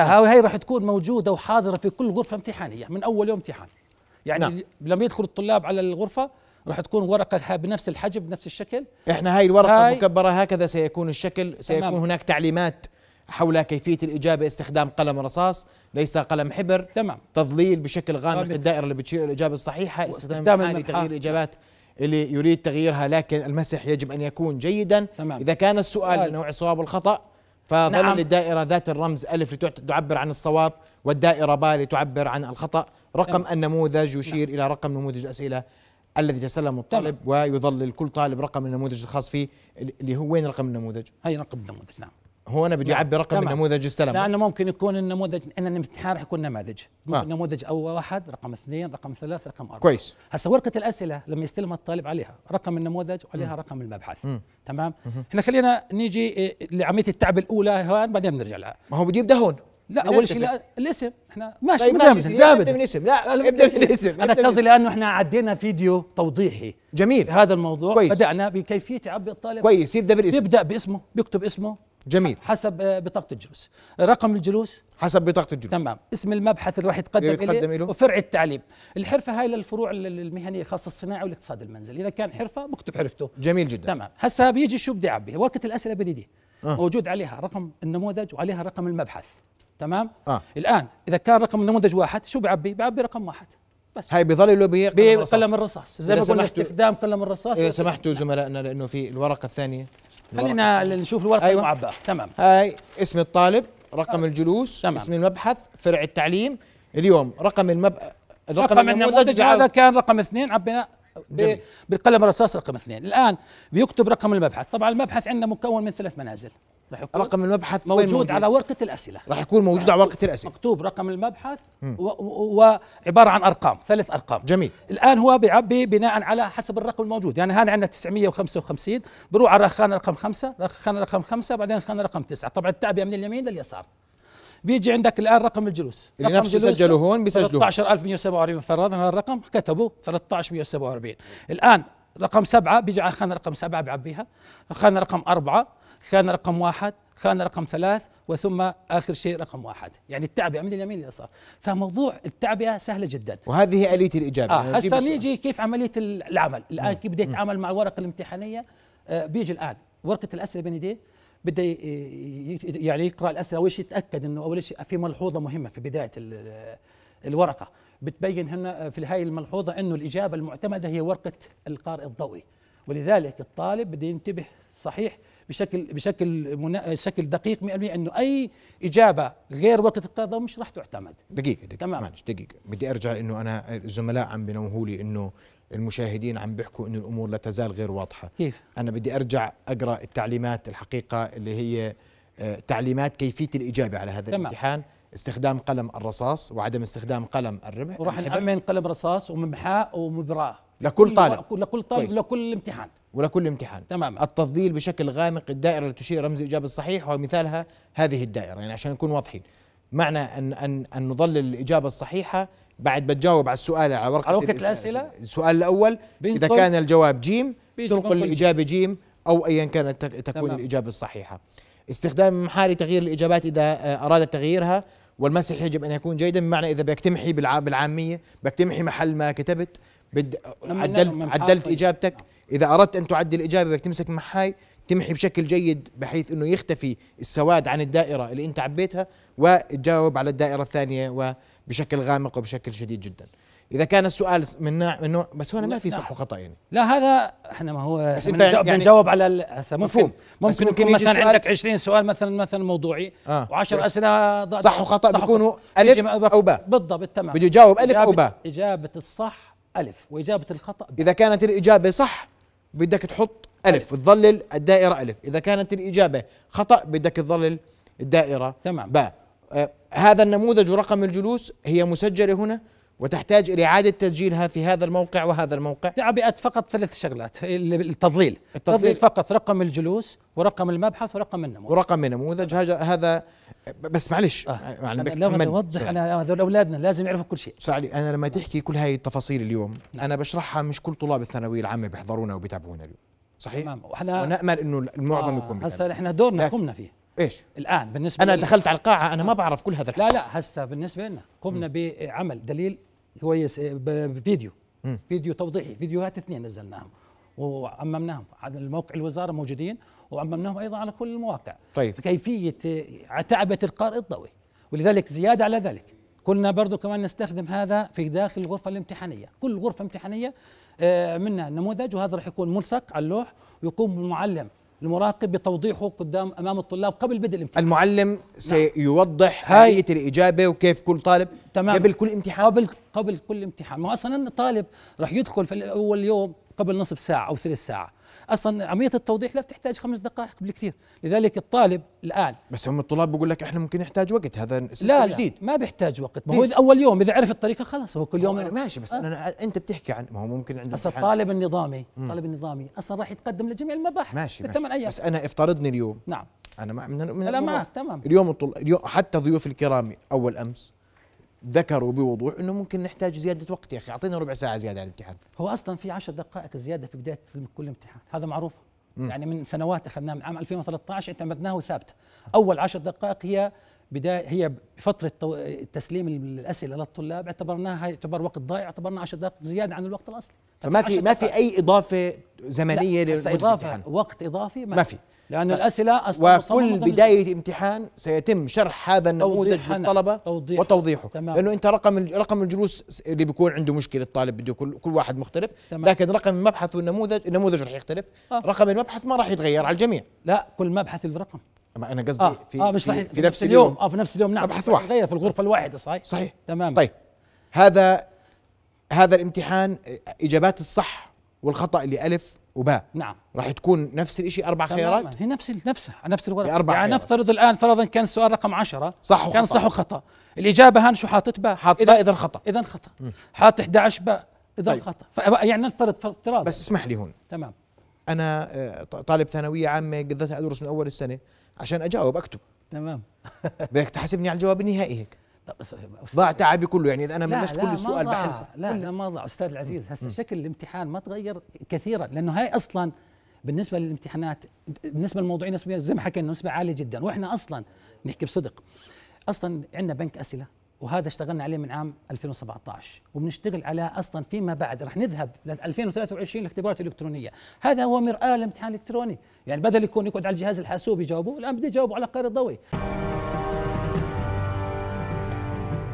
هاي راح تكون موجوده وحاضره في كل غرفه امتحانيه من اول يوم امتحان يعني نعم. لما يدخل الطلاب على الغرفه راح تكون ورقة بنفس الحجم بنفس الشكل احنا هاي الورقة هاي المكبرة هكذا سيكون الشكل سيكون تمام. هناك تعليمات حول كيفية الإجابة استخدام قلم رصاص ليس قلم حبر تمام تظليل بشكل غامق الدائرة اللي بتشير الإجابة الصحيحة استخدام المنحى تغيير الإجابات اللي يريد تغييرها لكن المسح يجب أن يكون جيدا تمام. إذا كان السؤال نوع الصواب والخطأ فظل نعم. الدائرة ذات الرمز ألف تعبر عن الصواب والدائرة با لتعبر عن الخطأ رقم نعم. النموذج يشير نعم. إلى رقم نموذج الأسئلة الذي تسلم الطالب نعم. ويظل كل طالب رقم النموذج الخاص فيه اللي هو وين رقم النموذج؟ هي رقم النموذج نعم هو انا بدي نعم. اعبي رقم النموذج استلمه لانه ممكن يكون النموذج ان الامتحان راح يكون نماذج ممكن آه. نموذج اول واحد رقم اثنين رقم ثلاث رقم اربعه كويس هسه ورقه الاسئله لما يستلمها الطالب عليها رقم النموذج وعليها م. رقم المبحث م. تمام احنا خلينا نيجي إيه، لعمليه التعب الاولى هون بعدين بنرجع لها ما هو بده يبدا هون لا اول شيء الاسم احنا ماشي طيب ماشي ابدا من اسم لا ابدا من اسم انا قصدي لانه احنا عدينا فيديو توضيحي جميل هذا الموضوع كويس. بدانا بكيفيه تعبي الطالب كويس يبدا بالاسم يبدا باسمه بيكتب اسمه جميل حسب آه، بطاقه الجلوس رقم الجلوس حسب بطاقه الجلوس تمام اسم المبحث اللي راح يتقدم, يتقدم له وفرع التعليم الحرفه هاي للفروع المهنيه الخاصه الصناعه والاقتصاد المنزلي اذا كان حرفه بكتب حرفته جميل جدا تمام هسه بيجي شو بدي اعبي ورقه الاسئله بدي أه. موجود عليها رقم النموذج وعليها رقم المبحث تمام آه. الان اذا كان رقم النموذج واحد شو بعبي بعبي رقم واحد بس هاي بيظل له به قلم الرصاص قلم الرصاص زي ما قلنا استخدام قلم الرصاص اذا سمحتوا زملائنا لانه في الورقه الثانيه خلينا نشوف الورقه أيوة. المعباه تمام هاي اسم الطالب رقم آه. الجلوس تمام. اسم المبحث فرع التعليم اليوم رقم المب رقم, رقم النموذج هذا كان رقم اثنين عبينا بقلم بالقلم الرصاص رقم اثنين الان بيكتب رقم المبحث طبعا المبحث عندنا مكون من ثلاث منازل رح يكون رقم المبحث موجود, موجود على ورقه الاسئله راح يكون موجود على ورقه الاسئله مكتوب رقم المبحث وعباره عن ارقام ثلاث ارقام جميل الان هو بيعبي بناء على حسب الرقم الموجود يعني هان عندنا 955 بروح على خانه رقم خمسة خانه رقم خمسة بعدين خانه رقم تسعة طبعا التعبئه من اليمين لليسار بيجي عندك الان رقم الجلوس اللي رقم نفسه سجلوا هون بيسجلوا 13147 فرضا هذا الرقم كتبوا 13147 الان رقم سبعة بيجي على خانة رقم سبعة بعبيها خانة رقم أربعة خانه رقم واحد خانه رقم ثلاث وثم اخر شيء رقم واحد يعني التعبئه من اليمين لليسار فموضوع التعبئه سهله جدا وهذه اليه الاجابه آه يعني هسه نيجي كيف عمليه العمل الان كيف بدي اتعامل مع الورقه الامتحانيه آه بيجي الان ورقه الاسئله بين ايديه بدي يعني يقرا الاسئله اول شيء يتاكد انه اول شيء في ملحوظه مهمه في بدايه الورقه بتبين هنا في هاي الملحوظه انه الاجابه المعتمده هي ورقه القارئ الضوئي ولذلك الطالب بده ينتبه صحيح بشكل بشكل منا... بشكل دقيق 100% انه اي اجابه غير وقت القضاء مش راح تعتمد دقيقه دقيقه تمام معلش دقيقه بدي ارجع انه انا الزملاء عم بنوهوا لي انه المشاهدين عم بيحكوا انه الامور لا تزال غير واضحه كيف انا بدي ارجع اقرا التعليمات الحقيقه اللي هي آه، تعليمات كيفيه الاجابه على هذا تمام. الامتحان استخدام قلم الرصاص وعدم استخدام قلم الرمح وراح نأمن قلم رصاص وممحاء ومبراه لكل طالب لكل طالب كويس. لكل امتحان ولكل امتحان تماما التفضيل بشكل غامق الدائره التي تشير رمز الاجابه الصحيح ومثالها هذه الدائره يعني عشان نكون واضحين معنى ان ان ان نظلل الاجابه الصحيحه بعد بتجاوب على السؤال على ورقه, على الاسئله السؤال الاول اذا كان الجواب جيم تنقل الاجابه جيم او ايا كانت تكون تمام. الاجابه الصحيحه استخدام محاري تغيير الاجابات اذا آه، اراد تغييرها والمسح يجب ان يكون جيدا بمعنى اذا بدك تمحي بالعاميه بدك تمحي محل ما كتبت بد... عدلت عدلت اجابتك اذا اردت ان تعدل الاجابه بدك تمسك محاي تمحي بشكل جيد بحيث انه يختفي السواد عن الدائره اللي انت عبيتها وتجاوب على الدائره الثانيه وبشكل غامق وبشكل شديد جدا اذا كان السؤال من نوع من نوع بس هنا ما في صح وخطا يعني لا هذا احنا ما هو بس انت يعني بنجاوب على هسه ممكن مفهوم ممكن, ممكن يكون مثلا عندك 20 سؤال مثلا مثلا موضوعي آه و10 اسئله صح وخطا بيكونوا الف او باء بالضبط تمام بده يجاوب الف او باء اجابه الصح ألف وإجابة الخطأ ب. إذا كانت الإجابة صح بدك تحط ألف, ألف. تظلل الدائرة ألف إذا كانت الإجابة خطأ بدك تظلل الدائرة تمام باء آه هذا النموذج رقم الجلوس هي مسجلة هنا وتحتاج إلى إعادة تسجيلها في هذا الموقع وهذا الموقع تعبئت فقط ثلاث شغلات التضليل التضليل فقط رقم الجلوس ورقم المبحث ورقم النموذج ورقم النموذج هذا بس معلش آه. معلش لو نوضح انا هذول اولادنا لازم يعرفوا كل شيء سعلي انا لما تحكي كل هاي التفاصيل اليوم نعم. انا بشرحها مش كل طلاب الثانويه العامه بيحضرونا وبيتابعونا اليوم صحيح تمام وحنا... ونامل انه المعظم آه يكون هسه احنا دورنا قمنا فيه ايش الان بالنسبه انا دخلت على القاعه انا ما بعرف كل هذا الحق. لا لا هسه بالنسبه لنا قمنا بعمل دليل كويس آه، فيديو فيديو توضيحي فيديوهات اثنين نزلناهم وعممناهم على الموقع الوزاره موجودين وعممناهم ايضا على كل المواقع طيب كيفيه آه، تعبئه القارئ الضوئي ولذلك زياده على ذلك كنا برضو كمان نستخدم هذا في داخل الغرفه الامتحانيه كل غرفه امتحانيه آه، منا نموذج وهذا راح يكون ملصق على اللوح ويقوم المعلم المراقب بتوضيحه قدام امام الطلاب قبل بدء الامتحان المعلم نعم. سيوضح نعم. آلية الاجابه وكيف كل طالب تمام. قبل كل امتحان قبل قبل كل امتحان ما اصلا الطالب راح يدخل في اول يوم قبل نصف ساعة أو ثلث ساعة اصلا عمليه التوضيح لا بتحتاج خمس دقائق بالكثير لذلك الطالب الان بس هم الطلاب بيقول لك احنا ممكن نحتاج وقت هذا لا جديد لا ما بيحتاج وقت ما هو اول يوم اذا عرف الطريقه خلاص هو كل يوم أنا ماشي بس أه؟ أنا انت بتحكي عن ما هو ممكن عنده اصلا الطالب النظامي الطالب النظامي اصلا راح يتقدم لجميع المباحث ماشي, ماشي ايام بس انا افترضني اليوم نعم انا ما من, من لا معك تمام اليوم اليوم حتى ضيوف الكرام اول امس ذكروا بوضوح انه ممكن نحتاج زياده وقت يا اخي اعطينا ربع ساعه زياده على الامتحان هو اصلا في 10 دقائق زياده في بدايه كل امتحان هذا معروف م. يعني من سنوات اخذناه من عام 2013 اعتمدناه ثابته اول 10 دقائق هي بدايه هي فتره تسليم الاسئله للطلاب اعتبرناها يعتبر وقت ضائع اعتبرنا 10 دقائق زياده عن الوقت الاصلي فما في ما في اي اضافه زمنيه للامتحان وقت اضافي ما, ما في لأن ف... الأسئلة أصلا وكل بداية امتحان سيتم شرح هذا النموذج للطلبة توضيح. وتوضيحه تمام. لأنه أنت رقم رقم الجلوس اللي بيكون عنده مشكلة الطالب بده كل, كل واحد مختلف تمام. لكن رقم المبحث والنموذج النموذج رح يختلف آه. رقم المبحث ما راح يتغير على الجميع لا كل مبحث له رقم ما انا قصدي آه في آه مش في, في نفس اليوم, اليوم اه في نفس اليوم نعم ابحث واحد غير في الغرفه الواحده صحيح صحيح تمام طيب هذا هذا الامتحان اجابات الصح والخطا اللي الف وباء نعم راح تكون نفس الشيء اربع خيارات هي نفس نفسها نفس الورقه يعني خيارات. نفترض الان فرضا كان السؤال رقم 10 صح وخطا كان صح وخطا الاجابه هان شو حاطط باء حاطط اذا خطا اذا خطا حاط 11 باء اذا طيب. خطا يعني نفترض افتراض بس اسمح لي هون تمام انا آه، طالب ثانويه عامه قضيت ادرس من اول السنه عشان اجاوب اكتب تمام بدك تحاسبني على الجواب النهائي هيك ضاع تعبي كله يعني اذا انا بلشت كل السؤال بحلسه لا لا ما ضاع استاذ العزيز هسه شكل الامتحان ما تغير كثيرا لانه هاي اصلا بالنسبه للامتحانات بالنسبه للموضوعيه النسبيه زي ما حكينا نسبه عاليه جدا واحنا اصلا نحكي بصدق اصلا عندنا بنك اسئله وهذا اشتغلنا عليه من عام 2017 وبنشتغل على اصلا فيما بعد راح نذهب ل 2023 الاختبارات الالكترونيه هذا هو مرآة الامتحان الالكتروني يعني بدل يكون يقعد على الجهاز الحاسوب يجاوبه الان بده يجاوبه على قارئ الضوئي